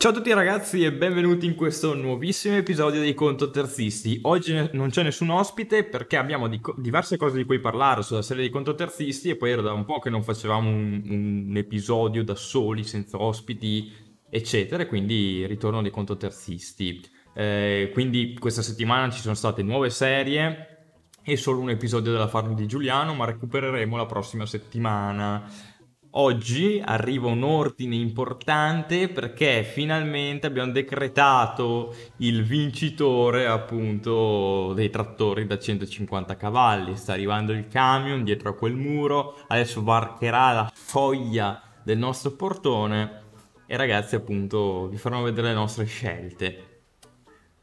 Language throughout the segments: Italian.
Ciao a tutti ragazzi e benvenuti in questo nuovissimo episodio dei Conto Terzisti. Oggi non c'è nessun ospite perché abbiamo di co- diverse cose di cui parlare sulla serie dei Conto Terzisti e poi era da un po' che non facevamo un, un episodio da soli, senza ospiti, eccetera, quindi ritorno dei Conto Terzisti. Eh, quindi questa settimana ci sono state nuove serie e solo un episodio della Farm di Giuliano, ma recupereremo la prossima settimana oggi arriva un ordine importante perché finalmente abbiamo decretato il vincitore appunto dei trattori da 150 cavalli. Sta arrivando il camion dietro a quel muro, adesso varcherà la foglia del nostro portone e ragazzi appunto vi farò vedere le nostre scelte.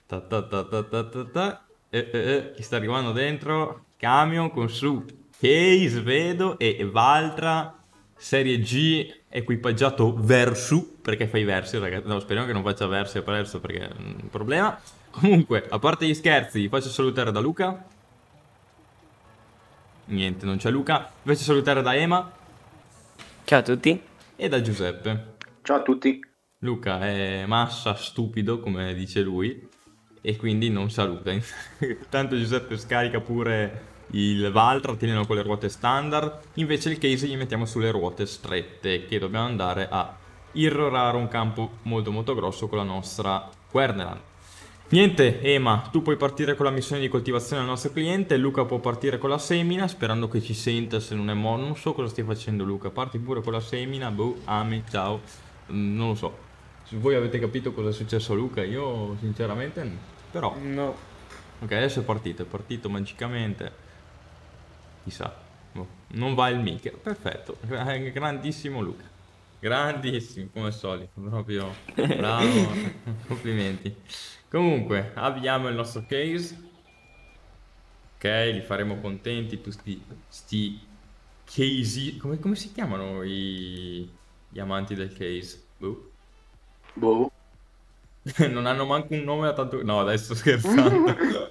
Ta ta ta ta ta ta, ta. Eh, eh, eh, chi sta arrivando dentro? Camion con su Case, vedo, e Valtra Serie G equipaggiato verso, perché fai versi ragazzi, no speriamo che non faccia versi per adesso perché è un problema. Comunque, a parte gli scherzi, vi faccio salutare da Luca. Niente, non c'è Luca. Vi faccio salutare da Ema. Ciao a tutti. E da Giuseppe. Ciao a tutti. Luca è massa stupido, come dice lui, e quindi non saluta. Tanto Giuseppe scarica pure il Valtra teniamo con le ruote standard, invece il case gli mettiamo sulle ruote strette che dobbiamo andare a irrorare un campo molto molto grosso con la nostra Werneland. Niente Ema, tu puoi partire con la missione di coltivazione del nostro cliente, Luca può partire con la semina, sperando che ci senta se non è morto non so cosa stai facendo Luca, parti pure con la semina, boh, ami, ciao, mm, non lo so. se Voi avete capito cosa è successo a Luca, io sinceramente però... No. Ok, adesso è partito, è partito magicamente chissà. Boh. Non va il mica, perfetto, eh, grandissimo Luca, grandissimo come al solito, proprio bravo, complimenti. Comunque, abbiamo il nostro case, ok, li faremo contenti tutti questi case, come, come, si chiamano i, gli amanti del case? Boh. boh. non hanno manco un nome a tanto... No, adesso scherzando.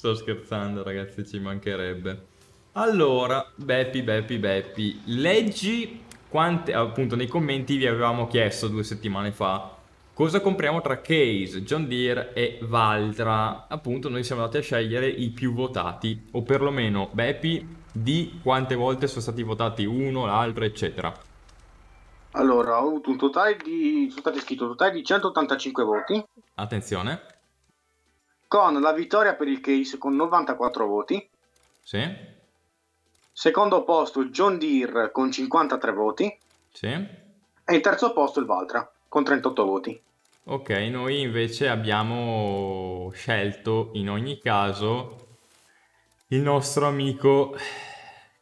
Sto scherzando ragazzi, ci mancherebbe. Allora, Beppi, Beppi, Beppi, leggi quante, appunto nei commenti vi avevamo chiesto due settimane fa cosa compriamo tra Case, John Deere e Valtra. Appunto noi siamo andati a scegliere i più votati, o perlomeno Beppi, di quante volte sono stati votati uno, l'altro, eccetera. Allora, ho avuto un totale di... sono stati scritti un totale di 185 voti. Attenzione con la vittoria per il case con 94 voti. Sì. Secondo posto John Deere con 53 voti. Sì. E il terzo posto il Valtra con 38 voti. Ok, noi invece abbiamo scelto in ogni caso il nostro amico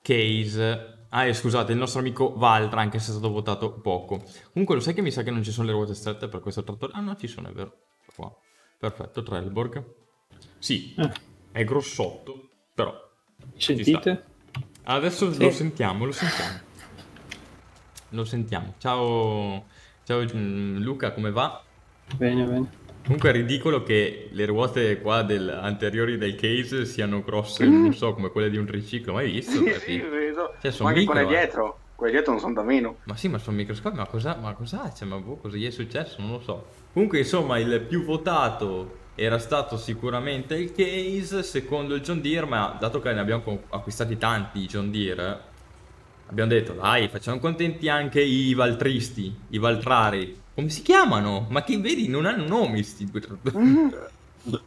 Case. Ah, eh, scusate, il nostro amico Valtra, anche se è stato votato poco. Comunque, lo sai che mi sa che non ci sono le ruote strette per questo trattore? Ah no, ci sono, è vero. Qua. Perfetto, Trelborg. Sì, eh. è grossotto, però... Sentite? Adesso sì. lo sentiamo, lo sentiamo. Lo sentiamo. Ciao, ciao mm, Luca, come va? Bene, bene. Comunque è ridicolo che le ruote qua del, anteriori del case siano grosse, mm. non so, come quelle di un triciclo, mai visto? Sì, sì, vedo. Cioè, ma anche micro, quelle eh. dietro, quelle dietro non sono da meno. Ma sì, ma sono microscopi, ma cosa, ma cosa c'è? Cioè, ma boh, cosa gli è successo? Non lo so. Comunque, insomma, il più votato era stato sicuramente il case, secondo il John Deere, ma dato che ne abbiamo acquistati tanti John Deere, abbiamo detto, dai, facciamo contenti anche i Valtristi, i Valtrari. Come si chiamano? Ma che vedi, non hanno nomi sti... due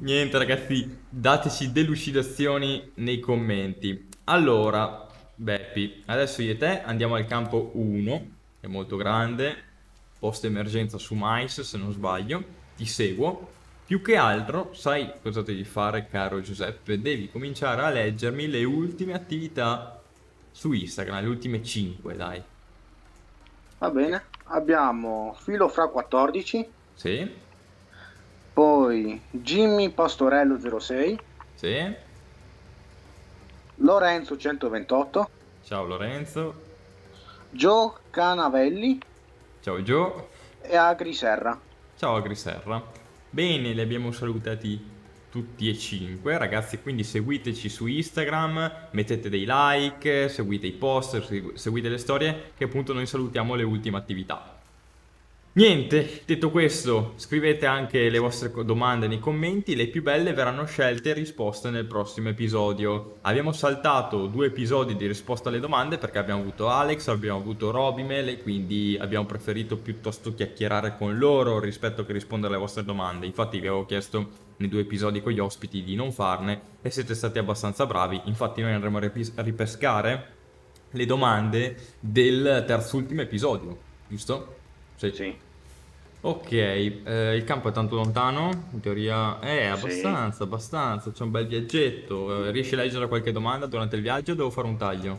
Niente ragazzi, dateci delucidazioni nei commenti. Allora, Beppi, adesso io e te andiamo al campo 1, che è molto grande, post emergenza su MICE se non sbaglio, ti seguo. Più che altro, sai cosa devi fare caro Giuseppe? Devi cominciare a leggermi le ultime attività su Instagram, le ultime 5 dai. Va bene, abbiamo Filo Fra 14. Sì. Poi Jimmy Pastorello 06. Sì. Lorenzo 128. Ciao Lorenzo. Gio Canavelli. Ciao Gio. E a Griserra. Ciao a Griserra. Bene, li abbiamo salutati tutti e cinque. Ragazzi, quindi seguiteci su Instagram, mettete dei like, seguite i post, seguite le storie, che appunto noi salutiamo le ultime attività. Niente, detto questo, scrivete anche le vostre domande nei commenti, le più belle verranno scelte e risposte nel prossimo episodio. Abbiamo saltato due episodi di risposta alle domande perché abbiamo avuto Alex, abbiamo avuto Robimel e quindi abbiamo preferito piuttosto chiacchierare con loro rispetto che rispondere alle vostre domande. Infatti vi avevo chiesto nei due episodi con gli ospiti di non farne e siete stati abbastanza bravi. Infatti noi andremo a ripescare le domande del terzo ultimo episodio, giusto? Sì. sì. Ok, eh, il campo è tanto lontano, in teoria è eh, abbastanza, sì. abbastanza, c'è un bel viaggetto. Eh, riesci a leggere qualche domanda durante il viaggio o devo fare un taglio?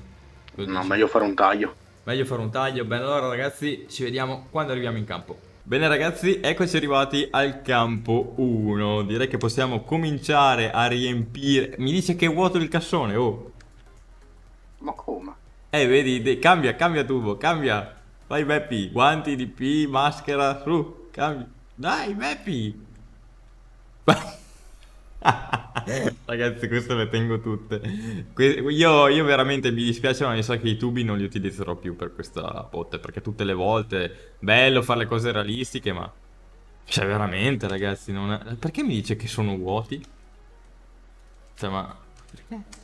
Cosa no, dici? meglio fare un taglio. Meglio fare un taglio. Bene, allora ragazzi, ci vediamo quando arriviamo in campo. Bene ragazzi, eccoci arrivati al campo 1. Direi che possiamo cominciare a riempire... Mi dice che è vuoto il cassone, oh! Ma come? Eh, vedi, cambia, cambia tubo, cambia! Vai Beppi, guanti, di P, maschera, su, cambi. Dai Beppi! Ragazzi, queste le tengo tutte. Que io, io, veramente mi dispiace, ma mi sa che i tubi non li utilizzerò più per questa botte. Perché tutte le volte bello fare le cose realistiche, ma. Cioè, veramente, ragazzi, non è... perché mi dice che sono vuoti? Cioè, ma. Perché?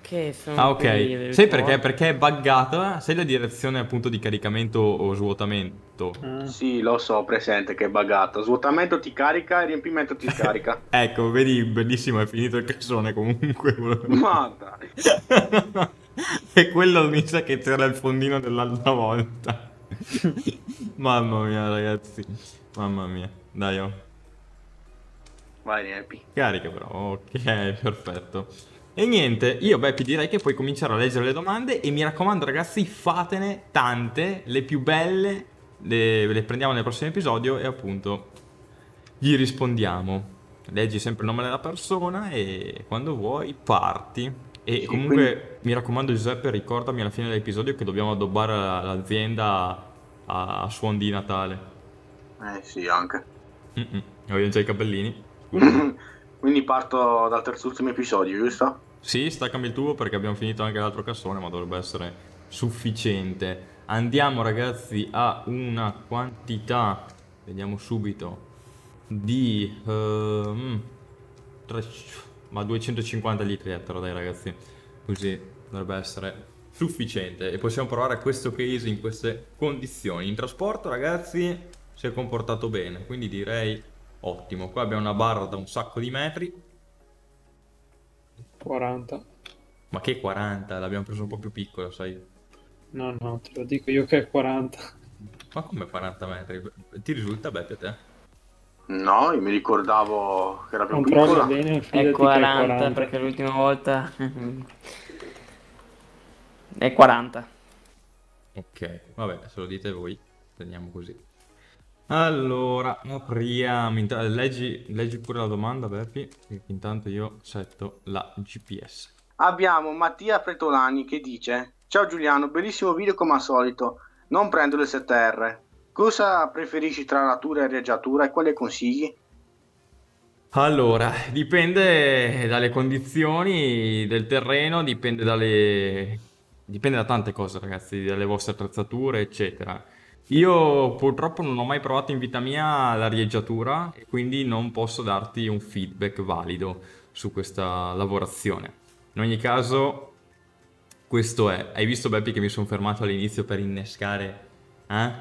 perché sono Ah, ok. Sì, sai perché? Perché è buggata, sai la direzione appunto di caricamento o svuotamento? Mm. Sì, lo so, presente che è buggata. Svuotamento ti carica e riempimento ti scarica. ecco, vedi, bellissimo, è finito il cassone comunque. Ma e quello mi sa che c'era il fondino dell'altra volta. Mamma mia, ragazzi. Mamma mia. Dai, oh. Vai, riempi. Carica però, ok, perfetto. E niente, io Beppi direi che puoi cominciare a leggere le domande e mi raccomando ragazzi fatene tante, le più belle le, le prendiamo nel prossimo episodio e appunto gli rispondiamo. Leggi sempre il nome della persona e quando vuoi parti. E comunque quindi... mi raccomando Giuseppe ricordami alla fine dell'episodio che dobbiamo addobbare l'azienda a, a suon di Natale. Eh sì, anche. Mm -mm. Ho già i capellini. Quindi parto dal terzultimo episodio, giusto? Sì, staccami il tubo perché abbiamo finito anche l'altro cassone, ma dovrebbe essere sufficiente. Andiamo ragazzi a una quantità, vediamo subito, di... Uh, ehm, 3, mm, ma 250 litri etero, eh, dai ragazzi. Così dovrebbe essere sufficiente e possiamo provare questo case in queste condizioni. In trasporto ragazzi si è comportato bene, quindi direi ottimo. Qua abbiamo una barra da un sacco di metri, 40. Ma che 40? L'abbiamo preso un po' più piccolo, sai? No, no, te lo dico io che è 40. Ma come 40 metri? Ti risulta Beppe a te? No, io mi ricordavo che era più non piccola. Bene, è 40, 40 perché l'ultima volta... è 40. Ok, vabbè, se lo dite voi, teniamo così. Allora, apriamo. Leggi, leggi pure la domanda, Beppi, intanto io setto la GPS. Abbiamo Mattia Pretolani che dice: Ciao Giuliano, bellissimo video come al solito. Non prendo le 7R. Cosa preferisci tra natura e reggiatura e quali consigli? Allora, dipende dalle condizioni del terreno, dipende, dalle... dipende da tante cose, ragazzi, dalle vostre attrezzature, eccetera. Io purtroppo non ho mai provato in vita mia la rieggiatura e quindi non posso darti un feedback valido su questa lavorazione. In ogni caso, questo è. Hai visto Beppi che mi sono fermato all'inizio per innescare? Eh?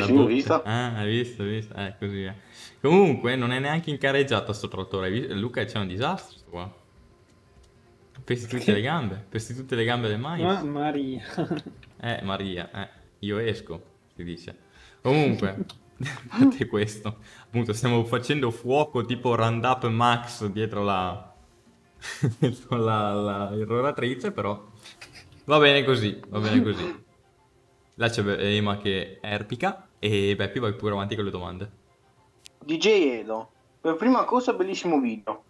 Sì, vista. Ah, hai visto, hai visto. Eh, così è. Comunque, non è neanche incareggiata sto trattore. Luca, c'è un disastro qua. Pesti tutte le gambe, pesti tutte le gambe del mais. Ma Maria. eh, Maria, eh. Io esco si dice. Comunque, a questo, appunto stiamo facendo fuoco tipo Roundup Max dietro la... dietro la, la irroratrice, però va bene così, va bene così. Là c'è Ema che erpica e Beppi vai pure avanti con le domande. DJ Edo, per prima cosa bellissimo video.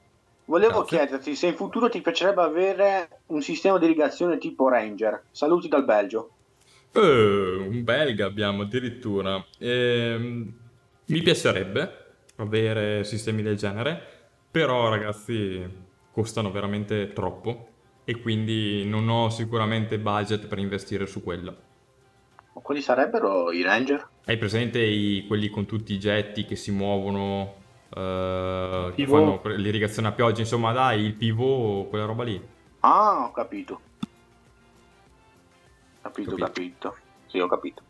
Volevo Grazie. chiederti se in futuro ti piacerebbe avere un sistema di irrigazione tipo Ranger. Saluti dal Belgio. Uh, un belga abbiamo addirittura. Ehm, mi piacerebbe avere sistemi del genere, però ragazzi costano veramente troppo e quindi non ho sicuramente budget per investire su quello. Ma quali sarebbero i Ranger? Hai presente i, quelli con tutti i getti che si muovono, eh, che fanno l'irrigazione a pioggia, insomma dai, il pivot, quella roba lì? Ah, ho capito. Capito, capito, capito. Sì, ho capito.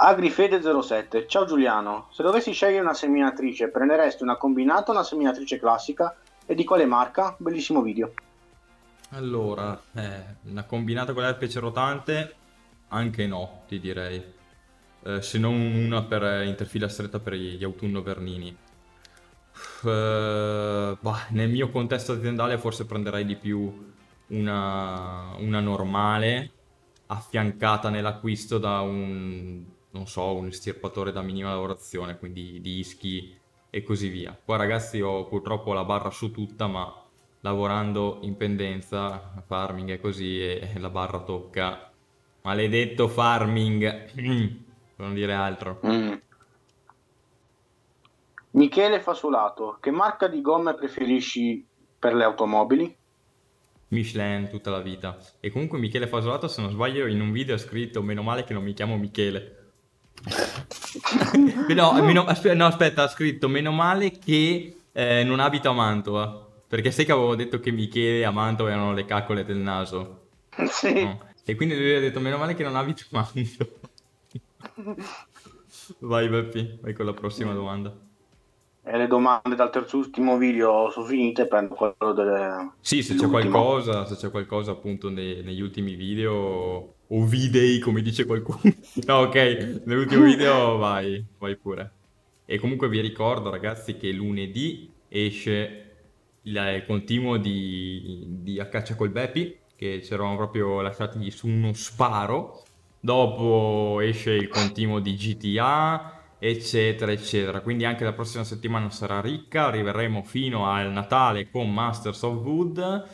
Agrifede07, ciao Giuliano, se dovessi scegliere una seminatrice prenderesti una combinata o una seminatrice classica e di quale marca? Bellissimo video. Allora, eh, una combinata con l'erpice rotante? Anche no, ti direi. Eh, se non una per eh, interfila stretta per gli autunno vernini. Uh, bah, nel mio contesto aziendale forse prenderei di più una, una normale affiancata nell'acquisto da un, non so, un estirpatore da minima lavorazione, quindi dischi e così via. Qua ragazzi ho purtroppo la barra su tutta, ma lavorando in pendenza, farming è così e la barra tocca. Maledetto farming, mm, non dire altro. Mm. Michele Fasolato, che marca di gomme preferisci per le automobili? Michelin tutta la vita. E comunque Michele Fasolato, se non sbaglio, in un video ha scritto, meno male che non mi chiamo Michele. no, meno, aspe- no, aspetta, ha scritto, meno male che eh, non abito a Mantova. Perché sai che avevo detto che Michele a Mantova erano le caccole del naso. Sì. No. E quindi lui ha detto, meno male che non abito a Mantova. vai Beppi, vai con la prossima domanda e le domande dal terzultimo video sono finite, prendo quello delle... Sì, se c'è qualcosa, se c'è qualcosa appunto nei, negli ultimi video o videi, come dice qualcuno. no, ok, nell'ultimo video vai, vai pure. E comunque vi ricordo ragazzi che lunedì esce il eh, continuo di, di A Caccia col Beppi, che ci eravamo proprio lasciati su uno sparo. Dopo esce il continuo di GTA, eccetera, eccetera. Quindi anche la prossima settimana sarà ricca, arriveremo fino al Natale con Masters of Wood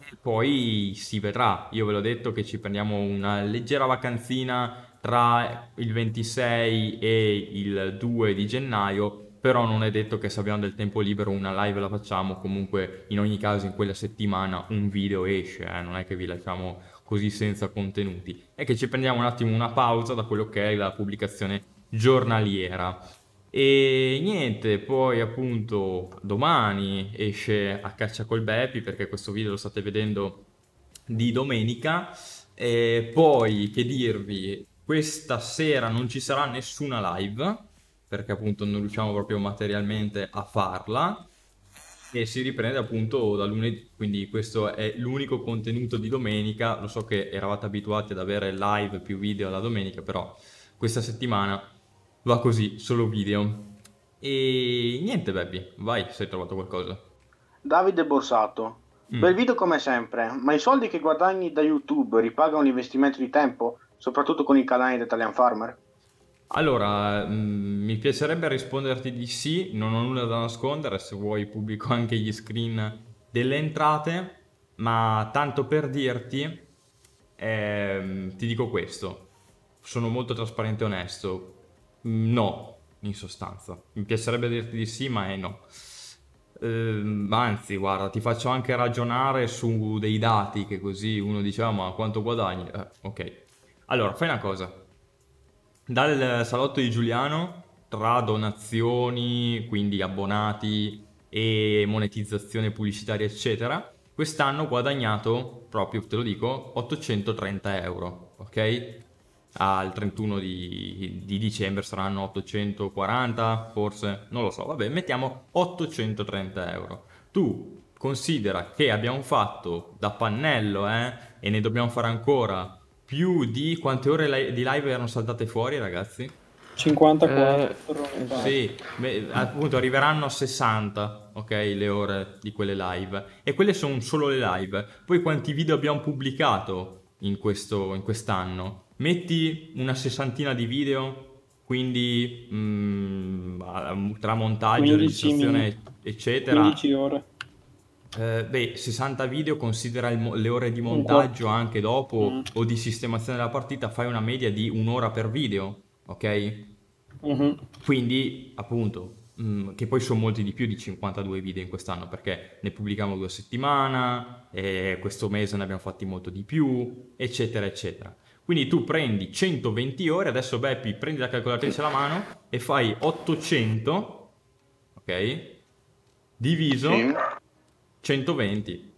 e poi si vedrà. Io ve l'ho detto che ci prendiamo una leggera vacanzina tra il 26 e il 2 di gennaio, però non è detto che se abbiamo del tempo libero una live la facciamo, comunque in ogni caso in quella settimana un video esce, eh? non è che vi lasciamo così senza contenuti, è che ci prendiamo un attimo una pausa da quello che è la pubblicazione giornaliera. E niente, poi appunto domani esce a caccia col Beppi perché questo video lo state vedendo di domenica. E poi che dirvi, questa sera non ci sarà nessuna live perché appunto non riusciamo proprio materialmente a farla e si riprende appunto da lunedì, quindi questo è l'unico contenuto di domenica. Lo so che eravate abituati ad avere live più video la domenica, però questa settimana va così, solo video. E niente Bebbi, vai se hai trovato qualcosa. Davide Borsato. Mm. Bel video come sempre, ma i soldi che guadagni da YouTube ripagano l'investimento di tempo, soprattutto con i canali di Italian Farmer? Allora, mm, mi piacerebbe risponderti di sì, non ho nulla da nascondere, se vuoi pubblico anche gli screen delle entrate, ma tanto per dirti, eh, ti dico questo, sono molto trasparente e onesto, Mm, no, in sostanza. Mi piacerebbe dirti di sì, ma è no. Eh, anzi, guarda, ti faccio anche ragionare su dei dati che così uno diceva ah, ma quanto guadagni? Eh, ok. Allora, fai una cosa. Dal salotto di Giuliano, tra donazioni, quindi abbonati e monetizzazione pubblicitaria, eccetera, quest'anno ho guadagnato, proprio te lo dico, 830 euro, ok? al 31 di, di dicembre saranno 840, forse, non lo so, vabbè, mettiamo 830 euro. Tu considera che abbiamo fatto da pannello eh, e ne dobbiamo fare ancora più di quante ore li- di live erano saltate fuori ragazzi? 54 eh, sì, beh, appunto arriveranno a 60 ok le ore di quelle live e quelle sono solo le live poi quanti video abbiamo pubblicato in, questo, in quest'anno metti una sessantina di video, quindi mh, mm, tra montaggio, registrazione, eccetera. 15 ore. Eh, beh, 60 video, considera mo- le ore di montaggio anche dopo mm. o di sistemazione della partita, fai una media di un'ora per video, ok? Mm-hmm. Quindi, appunto, mh, mm, che poi sono molti di più di 52 video in quest'anno perché ne pubblichiamo due a settimana, eh, questo mese ne abbiamo fatti molto di più, eccetera, eccetera. Quindi tu prendi 120 ore, adesso Beppi prendi la calcolatrice alla mano e fai 800, ok? Diviso 120.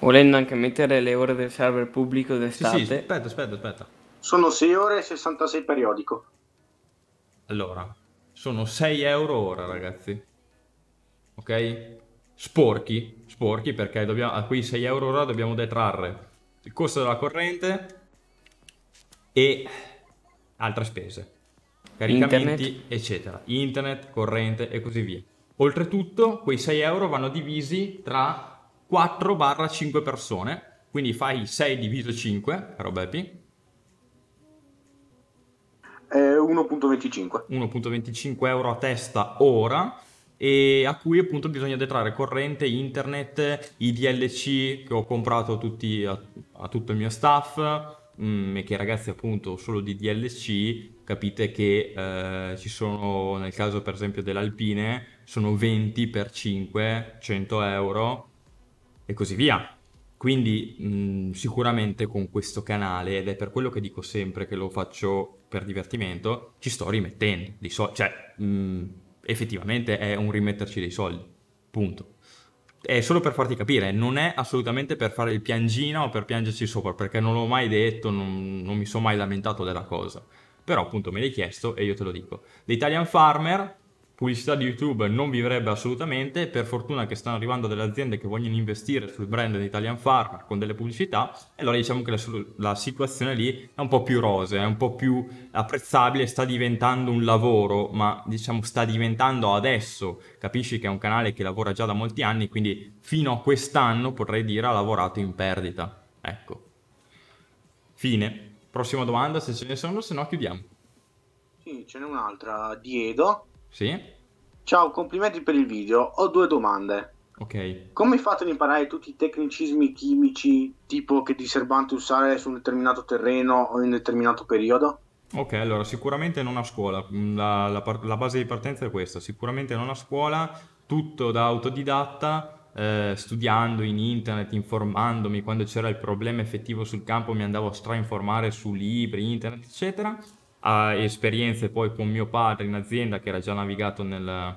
Volendo anche mettere le ore del server pubblico d'estate. Sì, sì, aspetta, aspetta, aspetta. Sono 6 ore e 66 periodico. Allora, sono 6 euro ora, ragazzi. Ok? Sporchi, sporchi perché dobbiamo, a quei 6 euro ora dobbiamo detrarre il costo della corrente, e altre spese, caricamenti, Internet. eccetera. Internet, corrente e così via. Oltretutto, quei 6 euro vanno divisi tra 4-5 persone, quindi fai 6 diviso 5, Robepi. Eh, 1.25. 1.25 euro a testa ora e a cui appunto bisogna detrarre corrente, internet, i DLC che ho comprato tutti, a, a tutto il mio staff, mh, mm, e che ragazzi appunto solo di DLC, capite che eh, ci sono, nel caso per esempio dell'Alpine, sono 20 per 5, 100 euro e così via. Quindi mh, mm, sicuramente con questo canale, ed è per quello che dico sempre che lo faccio per divertimento, ci sto rimettendo dei soldi, cioè mh, mm, effettivamente è un rimetterci dei soldi, punto è solo per farti capire, non è assolutamente per fare il piangino o per piangerci sopra, perché non l'ho mai detto, non, non mi sono mai lamentato della cosa. Però appunto me l'hai chiesto e io te lo dico. L'Italian Farmer pubblicità di YouTube non vivrebbe assolutamente, per fortuna che stanno arrivando delle aziende che vogliono investire sul brand di Italian Pharma con delle pubblicità, e allora diciamo che la, la situazione lì è un po' più rosea, è un po' più apprezzabile, sta diventando un lavoro, ma diciamo sta diventando adesso, capisci che è un canale che lavora già da molti anni, quindi fino a quest'anno potrei dire ha lavorato in perdita. Ecco. Fine. Prossima domanda, se ce ne sono, se no chiudiamo. Sì, ce n'è un'altra. Diego sì? Ciao, complimenti per il video. Ho due domande. Ok. Come fate ad imparare tutti i tecnicismi chimici, tipo che diserbante usare su un determinato terreno o in un determinato periodo? Ok, allora sicuramente non a scuola, mm, la, la, la base di partenza è questa, sicuramente non a scuola, tutto da autodidatta, eh, studiando in internet, informandomi, quando c'era il problema effettivo sul campo mi andavo a strainformare su libri, internet, eccetera ha esperienze poi con mio padre in azienda che era già navigato nel,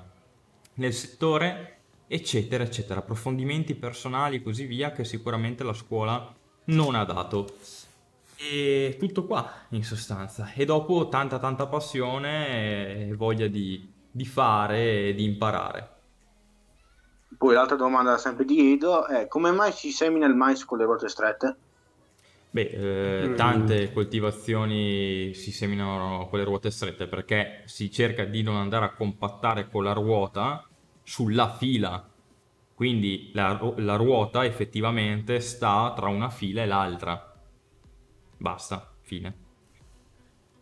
nel settore, eccetera, eccetera, approfondimenti personali e così via che sicuramente la scuola non ha dato. E tutto qua in sostanza. E dopo tanta tanta passione e voglia di, di fare e di imparare. Poi l'altra domanda sempre di Edo è come mai si semina il mais con le ruote strette? Beh, eh, mm. tante coltivazioni si seminano con le ruote strette perché si cerca di non andare a compattare con la ruota sulla fila. Quindi la, la ruota effettivamente sta tra una fila e l'altra. Basta, fine.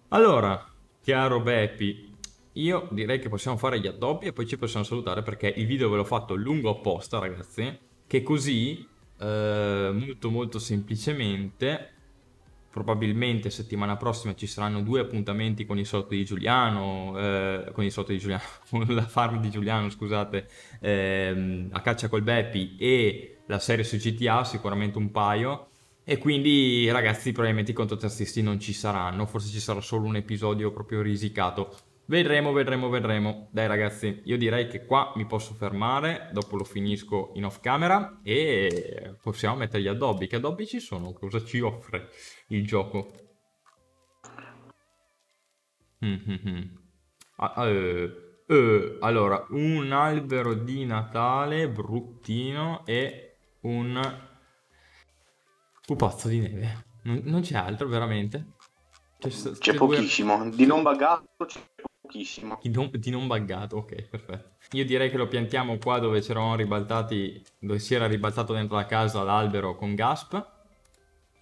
Allora, chiaro Beppi, io direi che possiamo fare gli addobbi e poi ci possiamo salutare perché il video ve l'ho fatto lungo apposta, ragazzi, che così eh, molto molto semplicemente probabilmente settimana prossima ci saranno due appuntamenti con i sotto di Giuliano, eh, con i sotto di Giuliano, con la farm di Giuliano, scusate, ehm, a caccia col Beppi e la serie su GTA, sicuramente un paio. E quindi ragazzi probabilmente i controterzisti non ci saranno, forse ci sarà solo un episodio proprio risicato. Vedremo, vedremo, vedremo. Dai ragazzi, io direi che qua mi posso fermare, dopo lo finisco in off camera e possiamo mettere gli addobbi. Che addobbi ci sono? Cosa ci offre il gioco? Mm -hmm. Uh, allora, un albero di Natale bruttino e un pupazzo di neve. Non, non c'è altro, veramente. C'è pochissimo. Due... Di non bagato c'è pochissimo. Di non, di non buggato, ok, perfetto. Io direi che lo piantiamo qua dove si ribaltati, dove si era ribaltato dentro la casa l'albero con Gasp.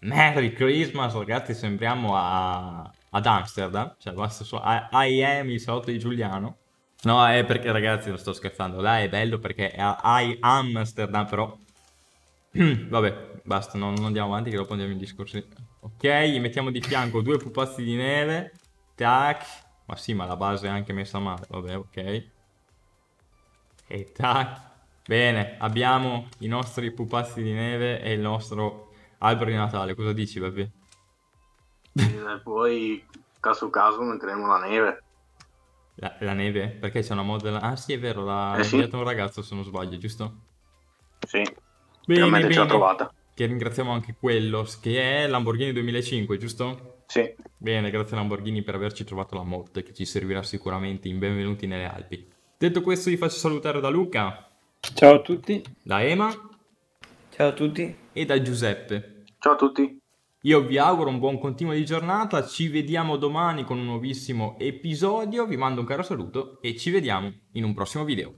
Merry Christmas, ragazzi, sembriamo a... ad Amsterdam, cioè basta su I, am il salotto di Giuliano. No, è perché, ragazzi, non sto scherzando, là è bello perché è a I Amsterdam, però... Vabbè, basta, no, non andiamo avanti che dopo andiamo in discorsi. Ok, gli mettiamo di fianco due pupazzi di neve. Tac, ma sì, ma la base è anche messa male. Vabbè, ok. E tac. Bene, abbiamo i nostri pupazzi di neve e il nostro albero di Natale. Cosa dici, Beppe? E eh, poi, caso caso, metteremo la neve. La, la neve? Perché c'è una modella... Ah sì, è vero, eh, l'ha eh, sì. un ragazzo, se non sbaglio, giusto? Sì, bene, finalmente bene. ce trovata. Che ringraziamo anche quello, che è Lamborghini 2005, giusto? Sì. Bene, grazie Lamborghini per averci trovato la mod che ci servirà sicuramente in Benvenuti nelle Alpi. Detto questo vi faccio salutare da Luca. Ciao a tutti. Da Ema. Ciao a tutti. E da Giuseppe. Ciao a tutti. Io vi auguro un buon continuo di giornata, ci vediamo domani con un nuovissimo episodio, vi mando un caro saluto e ci vediamo in un prossimo video.